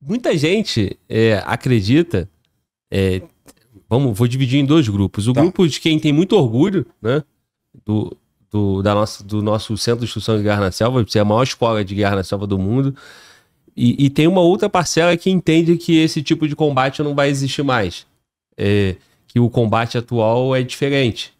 muita gente é, acredita. É, vamos, vou dividir em dois grupos. O tá. grupo de quem tem muito orgulho, né? Do, do, da nossa, do nosso centro de instrução de Guerra na Selva, que é a maior escola de Guerra na Selva do mundo. E, e, tem uma outra parcela que entende que esse tipo de combate não vai existir mais. É, que o combate atual é diferente.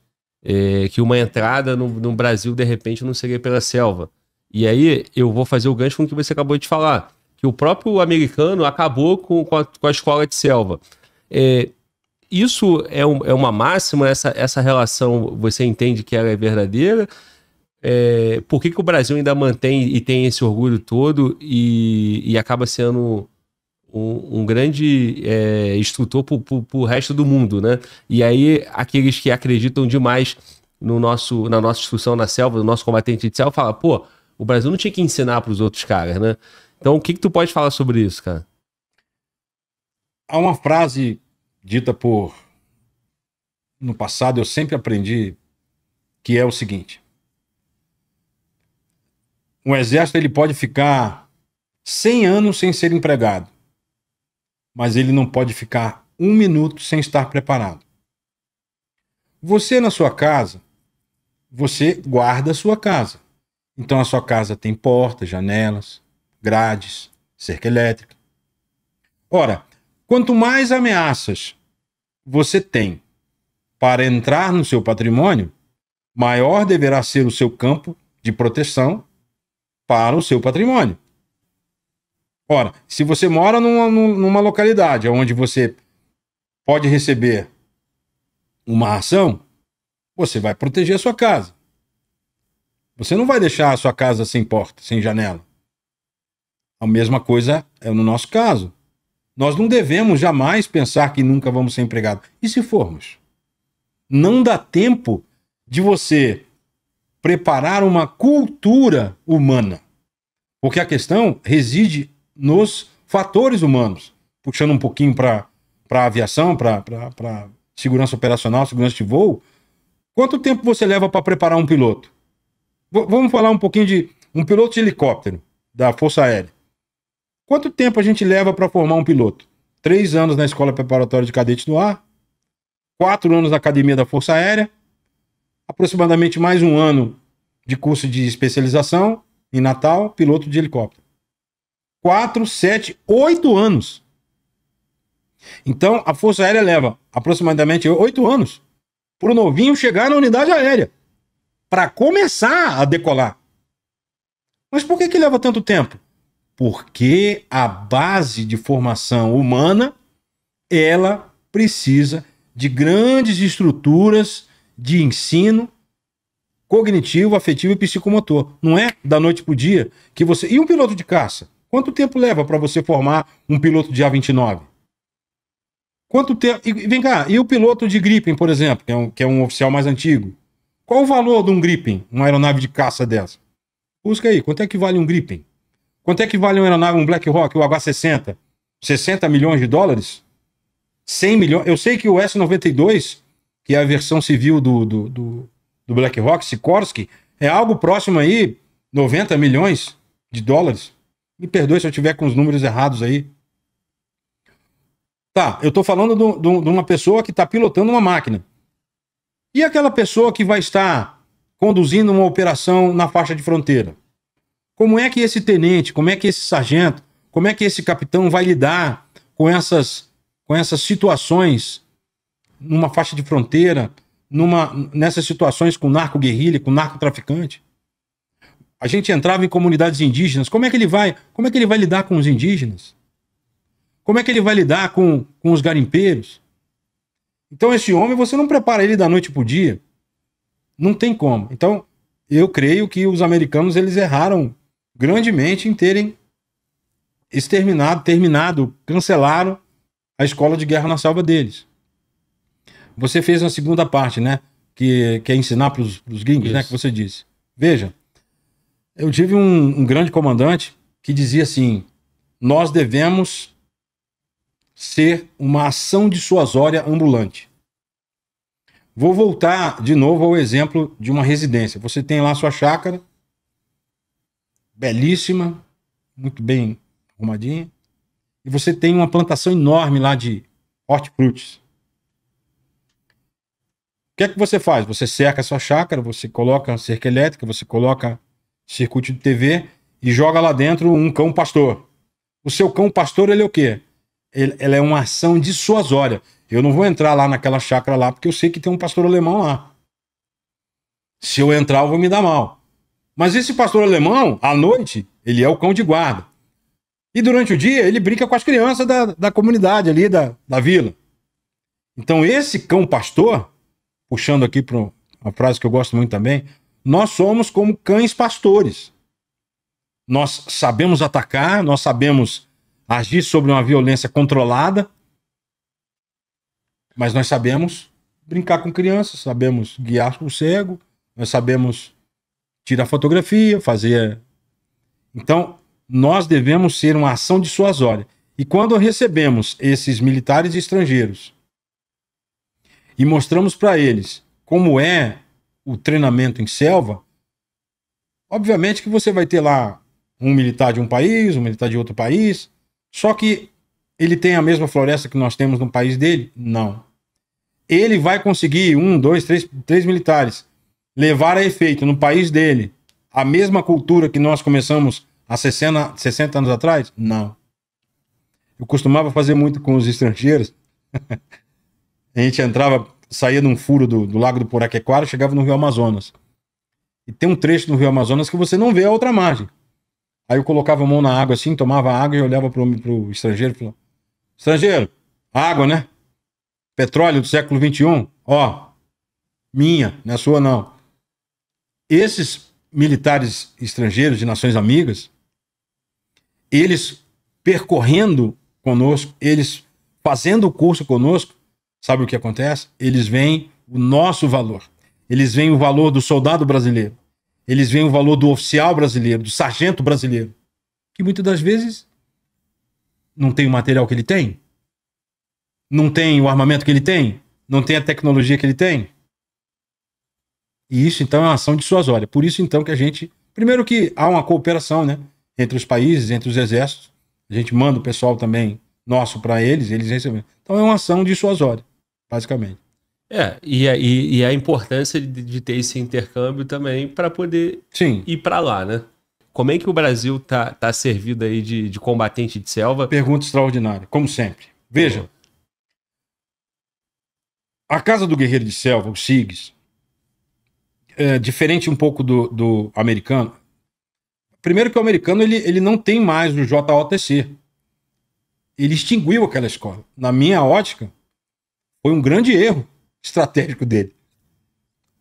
É, que uma entrada no, no Brasil, de repente, não seria pela selva. E aí eu vou fazer o gancho com o que você acabou de falar que o próprio americano acabou com, com, a, com a escola de selva. É, isso é, um, é, uma máxima? Essa, essa relação você entende que ela é verdadeira? É, por que, que o Brasil ainda mantém e tem esse orgulho todo e, e acaba sendo um, um grande é, instrutor para o resto do mundo, né? E aí aqueles que acreditam demais no nosso, na nossa instrução na selva, no nosso combatente de selva, fala, pô, o Brasil não tinha que ensinar para os outros caras, né? Então, o que, que tu pode falar sobre isso, cara? Há uma frase dita por. No passado, eu sempre aprendi que é o seguinte: um exército ele pode ficar 100 anos sem ser empregado, mas ele não pode ficar um minuto sem estar preparado. Você na sua casa, você guarda a sua casa. Então a sua casa tem portas, janelas, grades, cerca elétrica. Ora, quanto mais ameaças você tem para entrar no seu patrimônio, maior deverá ser o seu campo de proteção para o seu patrimônio. Ora, se você mora numa, numa localidade onde você pode receber uma ação, você vai proteger a sua casa. Você não vai deixar a sua casa sem porta, sem janela. A mesma coisa é no nosso caso. Nós não devemos jamais pensar que nunca vamos ser empregados. E se formos? Não dá tempo de você preparar uma cultura humana. Porque a questão reside nos fatores humanos. Puxando um pouquinho para a aviação, para segurança operacional, segurança de voo. Quanto tempo você leva para preparar um piloto? V vamos falar um pouquinho de um piloto de helicóptero da Força Aérea. Quanto tempo a gente leva para formar um piloto? Três anos na escola preparatória de cadete do ar, quatro anos na academia da Força Aérea, aproximadamente mais um ano de curso de especialização em Natal, piloto de helicóptero. Quatro, sete, oito anos. Então, a Força Aérea leva aproximadamente oito anos para o novinho chegar na unidade aérea, para começar a decolar. Mas por que, que leva tanto tempo? Porque a base de formação humana, ela precisa de grandes estruturas de ensino cognitivo, afetivo e psicomotor. Não é da noite para o dia que você. E um piloto de caça? Quanto tempo leva para você formar um piloto de A29? Quanto tempo. E vem cá, e o piloto de Gripen, por exemplo, que é um, que é um oficial mais antigo? Qual o valor de um Gripen, uma aeronave de caça dessa? Busca aí, quanto é que vale um Gripen? Quanto é que vale uma aeronave, um Black Hawk, o H-60? 60 milhões de dólares? 100 milhões? Eu sei que o S-92, que é a versão civil do, do, do, do Black Hawk, Sikorsky, é algo próximo aí, 90 milhões de dólares. Me perdoe se eu tiver com os números errados aí. Tá, eu tô falando de uma pessoa que está pilotando uma máquina. E aquela pessoa que vai estar conduzindo uma operação na faixa de fronteira? Como é que esse tenente, como é que esse sargento, como é que esse capitão vai lidar com essas, com essas situações numa faixa de fronteira, numa, nessas situações com narco-guerrilha, com narcotraficante? A gente entrava em comunidades indígenas. Como é que ele vai? Como é que ele vai lidar com os indígenas? Como é que ele vai lidar com, com os garimpeiros? Então esse homem você não prepara ele da noite pro dia. Não tem como. Então eu creio que os americanos eles erraram grandemente em terem exterminado, terminado, cancelaram a escola de guerra na selva deles. Você fez a segunda parte, né? Que, que é ensinar para os gringos, né? Isso. né? Que você disse. Veja, eu tive um, um grande comandante que dizia assim: nós devemos ser uma ação dissuasória ambulante. Vou voltar de novo ao exemplo de uma residência. Você tem lá sua chácara, belíssima, muito bem arrumadinha. E você tem uma plantação enorme lá de hortifrutis. O que é que você faz? Você cerca a sua chácara, você coloca cerca elétrica, você coloca circuito de TV e joga lá dentro um cão pastor. O seu cão pastor, ele é o quê? Ele, ele é uma ação dissuasória. Eu não vou entrar lá naquela chácara lá, porque eu sei que tem um pastor alemão lá. Se eu entrar, eu vou me dar mal. Mas esse pastor alemão, à noite, ele é o cão de guarda. E durante o dia, ele brinca com as crianças da, da comunidade ali, da, da vila. Então, esse cão pastor, puxando aqui para uma frase que eu gosto muito também, nós somos como cães pastores. Nós sabemos atacar, nós sabemos agir sobre uma violência controlada, mas nós sabemos brincar com crianças, sabemos guiar com o cego, nós sabemos tirar fotografia, fazer. Então, nós devemos ser uma ação de suas horas. E quando recebemos esses militares estrangeiros e mostramos para eles como é o treinamento em selva, obviamente que você vai ter lá um militar de um país, um militar de outro país, só que ele tem a mesma floresta que nós temos no país dele? Não. Ele vai conseguir um, dois, três, três militares levar a efeito no país dele a mesma cultura que nós começamos há 60, 60 anos atrás? Não. Eu costumava fazer muito com os estrangeiros. a gente entrava, saía de um furo do, do Lago do Poraquequara, chegava no Rio Amazonas. E tem um trecho no Rio Amazonas que você não vê a outra margem. Aí eu colocava a mão na água assim, tomava água e olhava para o estrangeiro e falava: Estrangeiro, água, né? Petróleo do século XXI? Ó, minha, não é sua não esses militares estrangeiros de nações amigas, eles percorrendo conosco, eles fazendo o curso conosco, sabe o que acontece? Eles veem o nosso valor. Eles veem o valor do soldado brasileiro. Eles veem o valor do oficial brasileiro, do sargento brasileiro, que muitas das vezes não tem o material que ele tem, não tem o armamento que ele tem, não tem a tecnologia que ele tem, e isso, então, é uma ação dissuasória. Por isso, então, que a gente. Primeiro que há uma cooperação, né? Entre os países, entre os exércitos. A gente manda o pessoal também nosso para eles, eles recebem. Então é uma ação dissuasória, basicamente. É, e, é, e, e a importância de, de, ter esse intercâmbio também para poder Sim. ir para lá, né? Como é que o Brasil tá, tá servido aí de, de combatente de selva? Pergunta extraordinária, como sempre. Veja, a Casa do Guerreiro de Selva, o SIGS, é, diferente um pouco do, do americano? Primeiro que o americano ele, ele não tem mais o JOTC. Ele extinguiu aquela escola. Na minha ótica, foi um grande erro estratégico dele.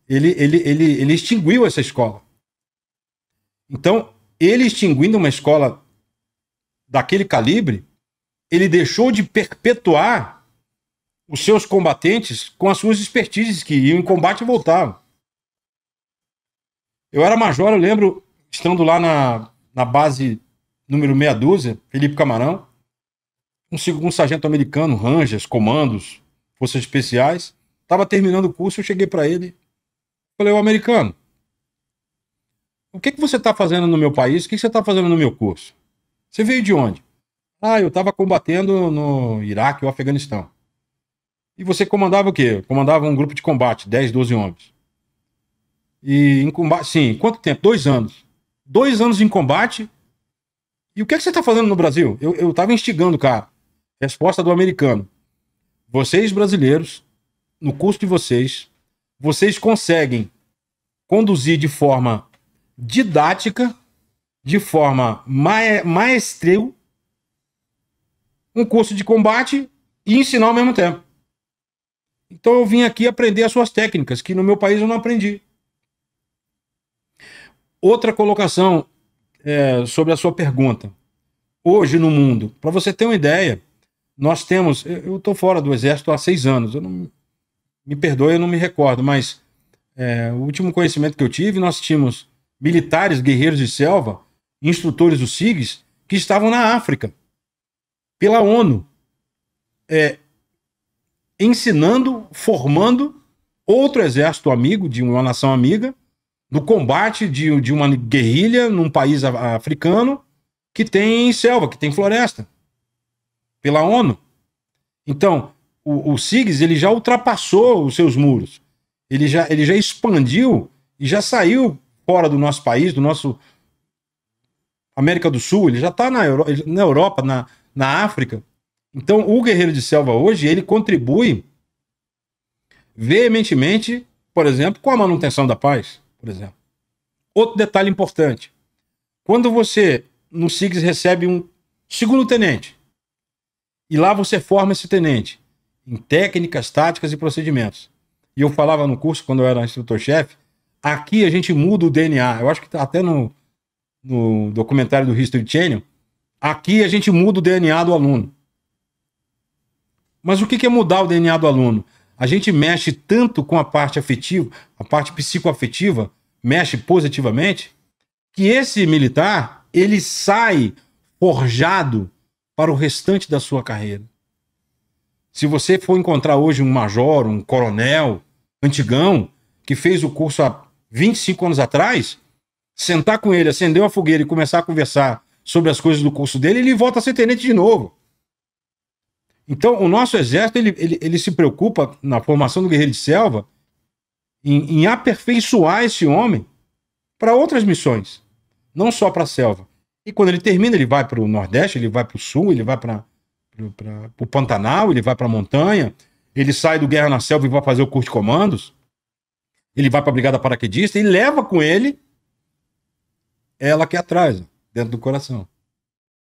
Ele, ele, ele, ele extinguiu essa escola. Então, ele extinguindo uma escola daquele calibre, ele deixou de perpetuar os seus combatentes com as suas expertises que iam em combate e voltavam. Eu era major, eu lembro, estando lá na, na base número meia dúzia, Felipe Camarão, um, segundo um sargento americano, Rangers, comandos, forças especiais, estava terminando o curso, eu cheguei para ele, falei, o americano, o que, que você está fazendo no meu país? O que, que você está fazendo no meu curso? Você veio de onde? Ah, eu estava combatendo no Iraque ou Afeganistão. E você comandava o quê? Eu comandava um grupo de combate, 10, 12 homens. E em combate, sim, quanto tempo? Dois anos. Dois anos em combate. E o que, é que você está fazendo no Brasil? Eu, eu instigando, cara. Resposta do americano. Vocês, brasileiros, no curso de vocês, vocês conseguem conduzir de forma didática, de forma ma maestril, um curso de combate e ensinar ao mesmo tempo. Então eu vim aqui aprender as suas técnicas, que no meu país eu não aprendi. Outra colocação é, sobre a sua pergunta. Hoje no mundo, para você ter uma ideia, nós temos. Eu estou fora do exército há seis anos. Eu não, me perdoe, eu não me recordo, mas é, o último conhecimento que eu tive, nós tínhamos militares, guerreiros de selva, instrutores do SIGS, que estavam na África, pela ONU, é, ensinando, formando outro exército amigo, de uma nação amiga, no combate de, de uma guerrilha num país africano que tem selva, que tem floresta, pela ONU. Então, o, o SIGS ele já ultrapassou os seus muros, ele já, ele já expandiu e já saiu fora do nosso país, do nosso América do Sul, ele já está na, Euro, na Europa, na, na África. Então, o guerreiro de selva hoje, ele contribui veementemente, por exemplo, com a manutenção da paz por exemplo. Outro detalhe importante. Quando você, no SIGS, recebe um segundo tenente, e lá você forma esse tenente em técnicas, táticas e procedimentos. E eu falava no curso, quando eu era instrutor-chefe, aqui a gente muda o DNA. Eu acho que está até no, no documentário do History Channel, aqui a gente muda o DNA do aluno. Mas o que é mudar o DNA do aluno? A gente mexe tanto com a parte afetiva, a parte psicoafetiva, mexe positivamente, que esse militar ele sai forjado para o restante da sua carreira. Se você for encontrar hoje um major, um coronel, antigão, que fez o curso há 25 anos atrás, sentar com ele, acender uma fogueira e começar a conversar sobre as coisas do curso dele, ele volta a ser tenente de novo. Então, o nosso exército ele, ele, ele se preocupa na formação do guerreiro de selva em, em aperfeiçoar esse homem para outras missões, não só para a selva. E quando ele termina, ele vai para o Nordeste, ele vai para o Sul, ele vai para o Pantanal, ele vai para a montanha, ele sai do Guerra na Selva e vai fazer o curso de comandos, ele vai para a Brigada Paraquedista e leva com ele ela que é atrás, dentro do coração.